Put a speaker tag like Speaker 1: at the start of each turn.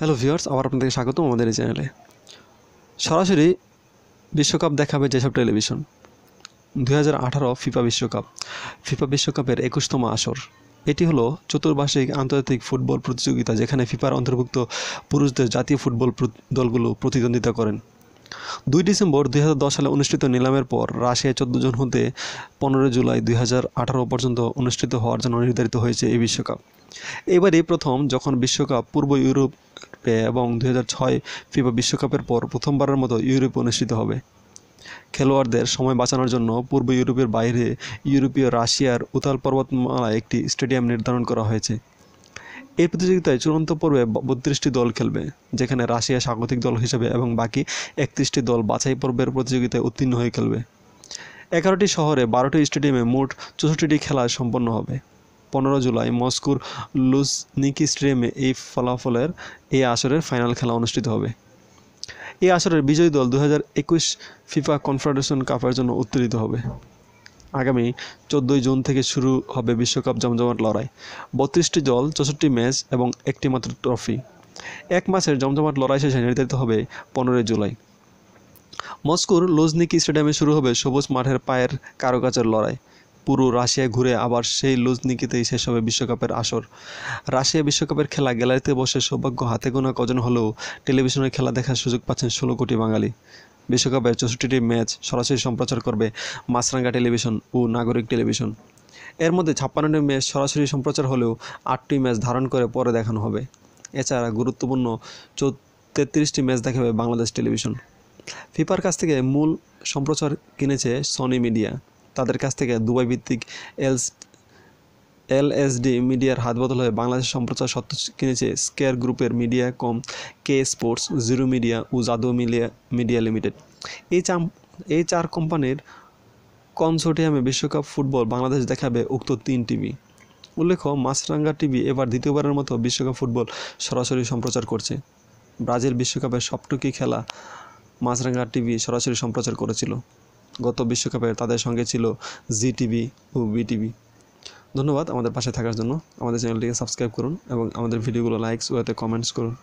Speaker 1: hello viewers আবার আপনাদের স্বাগতম আমাদের এই চ্যানেলে সরাসরি বিশ্বকাপ দেখাবে যেসব টেলিভিশন দু হাজার ফিফা বিশ্বকাপ ফিফা বিশ্বকাপের একুশতম আসর এটি হলো চতুর্বার্ষিক আন্তর্জাতিক ফুটবল প্রতিযোগিতা যেখানে ফিফার অন্তর্ভুক্ত পুরুষদের জাতীয় ফুটবল দলগুলো প্রতিদ্বন্দ্বিতা করেন দুই ডিসেম্বর দুই সালে অনুষ্ঠিত নিলামের পর রাশিয়ায় চোদ্দ জন হতে পনেরো জুলাই দুই পর্যন্ত অনুষ্ঠিত হওয়ার জন্য নির্ধারিত হয়েছে এই বিশ্বকাপ এবারই প্রথম যখন বিশ্বকাপ পূর্ব ইউরোপে এবং দুই ফিফা বিশ্বকাপের পর প্রথমবারের মতো ইউরোপে অনুষ্ঠিত হবে খেলোয়াড়দের সময় বাঁচানোর জন্য পূর্ব ইউরোপের বাইরে ইউরোপীয় রাশিয়ার উতাল পর্বতমালায় একটি স্টেডিয়াম নির্ধারণ করা হয়েছে এই প্রতিযোগিতায় চূড়ান্ত পর্বে বত্রিশটি দল খেলবে যেখানে রাশিয়া স্বাগতিক দল হিসেবে এবং বাকি একত্রিশটি দল বাছাই পর্বের প্রতিযোগিতায় উত্তীর্ণ হয়ে খেলবে এগারোটি শহরে বারোটি স্টেডিয়ামে মোট চৌষট্টিটি খেলা সম্পন্ন হবে পনেরো জুলাই মস্কোর লুজনিকি স্টেডিয়ামে এই ফলাফলের এই আসরের ফাইনাল খেলা অনুষ্ঠিত হবে এই আসরের বিজয়ী দল দু ফিফা কনফেডারেশন কাপের জন্য উত্তীর্ণ হবে আগামী চোদ্দোই জুন থেকে শুরু হবে বিশ্বকাপ জমজমাট লড়াই বত্রিশটি দল চৌষট্টি ম্যাচ এবং একটি মাত্র ট্রফি এক মাসের জমজমাট লড়াই শেষে নির্ধারিত হবে পনেরোই জুলাই মস্কোর লুজনিকি স্টেডিয়ামে শুরু হবে সবুজ মাঠের পায়ের কারোকাচের লড়াই পুরো রাশিয়া ঘুরে আবার সেই লুজনিকিতেই শেষ হবে বিশ্বকাপের আসর রাশিয়া বিশ্বকাপের খেলা গ্যালারিতে বসে সৌভাগ্য হাতে গোনা কজন হলেও টেলিভিশনে খেলা দেখার সুযোগ পাচ্ছেন ষোলো কোটি বাঙালি বিশ্বকাপের চৌষট্টিটি ম্যাচ সরাসরি সম্প্রচার করবে মাছরাঙ্গা টেলিভিশন ও নাগরিক টেলিভিশন এর মধ্যে ছাপ্পান্নটি ম্যাচ সরাসরি সম্প্রচার হলেও আটটি ম্যাচ ধারণ করে পরে দেখানো হবে এছাড়া গুরুত্বপূর্ণ চৌ তেত্রিশটি ম্যাচ দেখাবে বাংলাদেশ টেলিভিশন ফিফার কাছ থেকে মূল সম্প্রচার কিনেছে সনি মিডিয়া তাদের কাছ থেকে দুবাই ভিত্তিক এলস এলএসডি মিডিয়ার হাত বদল হয়ে বাংলাদেশ সম্প্রচার সত্য কিনেছে স্কেয়ার গ্রুপের মিডিয়া কম কে স্পোর্টস জিরো মিডিয়া ও জাদু মিডিয়া মিডিয়া লিমিটেড এই চাম এই চার কোম্পানির কনসোর্টিয়ামে বিশ্বকাপ ফুটবল বাংলাদেশ দেখাবে উক্ত তিন টিভি উল্লেখ্য মাছরাঙ্গা টিভি এবার দ্বিতীয়বারের মতো বিশ্বকাপ ফুটবল সরাসরি সম্প্রচার করছে ব্রাজিল বিশ্বকাপের সবটুকি খেলা মাছরাঙ্গা টিভি সরাসরি সম্প্রচার করেছিল গত বিশ্বকাপে তাদের সঙ্গে ছিল জি টিভি ও বিটিভি ধন্যবাদ আমাদের পাশে থাকার জন্য আমাদের চ্যানেলটিকে সাবস্ক্রাইব করুন এবং আমাদের ভিডিওগুলো লাইকস ওয়াতে কমেন্টস করুন